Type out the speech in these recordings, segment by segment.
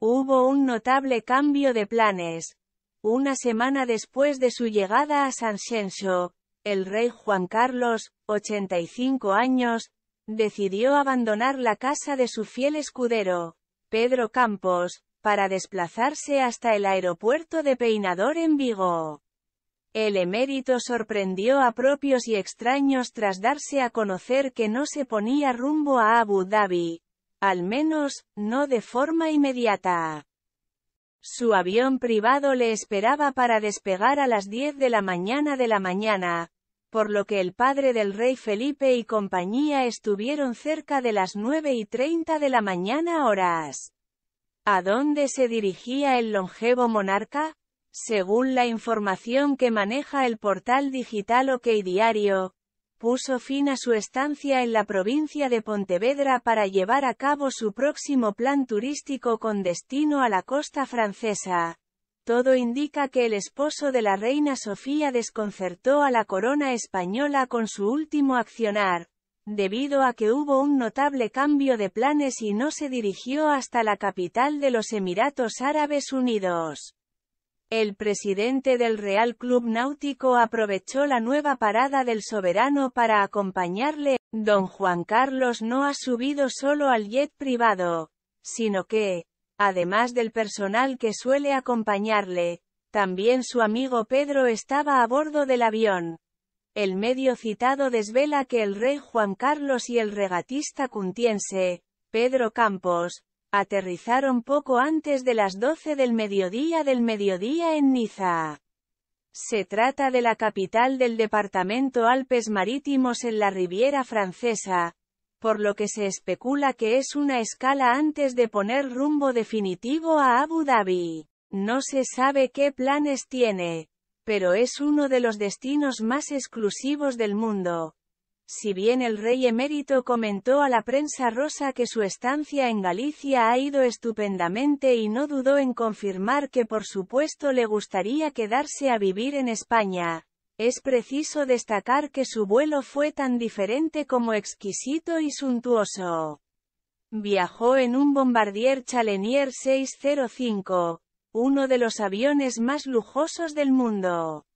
Hubo un notable cambio de planes. Una semana después de su llegada a San el rey Juan Carlos, 85 años, decidió abandonar la casa de su fiel escudero, Pedro Campos, para desplazarse hasta el aeropuerto de Peinador en Vigo. El emérito sorprendió a propios y extraños tras darse a conocer que no se ponía rumbo a Abu Dhabi, al menos, no de forma inmediata. Su avión privado le esperaba para despegar a las 10 de la mañana de la mañana, por lo que el padre del rey Felipe y compañía estuvieron cerca de las 9 y 30 de la mañana horas. ¿A dónde se dirigía el longevo monarca? Según la información que maneja el portal digital OK Diario, puso fin a su estancia en la provincia de Pontevedra para llevar a cabo su próximo plan turístico con destino a la costa francesa. Todo indica que el esposo de la reina Sofía desconcertó a la corona española con su último accionar, debido a que hubo un notable cambio de planes y no se dirigió hasta la capital de los Emiratos Árabes Unidos. El presidente del Real Club Náutico aprovechó la nueva parada del soberano para acompañarle. Don Juan Carlos no ha subido solo al jet privado, sino que, además del personal que suele acompañarle, también su amigo Pedro estaba a bordo del avión. El medio citado desvela que el rey Juan Carlos y el regatista cuntiense, Pedro Campos, Aterrizaron poco antes de las 12 del mediodía del mediodía en Niza. Se trata de la capital del departamento Alpes Marítimos en la Riviera Francesa, por lo que se especula que es una escala antes de poner rumbo definitivo a Abu Dhabi. No se sabe qué planes tiene, pero es uno de los destinos más exclusivos del mundo, si bien el rey emérito comentó a la prensa rosa que su estancia en Galicia ha ido estupendamente y no dudó en confirmar que por supuesto le gustaría quedarse a vivir en España, es preciso destacar que su vuelo fue tan diferente como exquisito y suntuoso. Viajó en un Bombardier Chalenier 605, uno de los aviones más lujosos del mundo.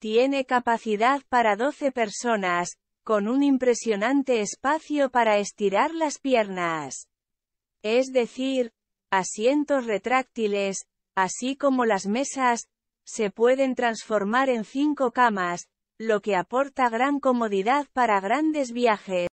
Tiene capacidad para 12 personas, con un impresionante espacio para estirar las piernas. Es decir, asientos retráctiles, así como las mesas, se pueden transformar en cinco camas, lo que aporta gran comodidad para grandes viajes.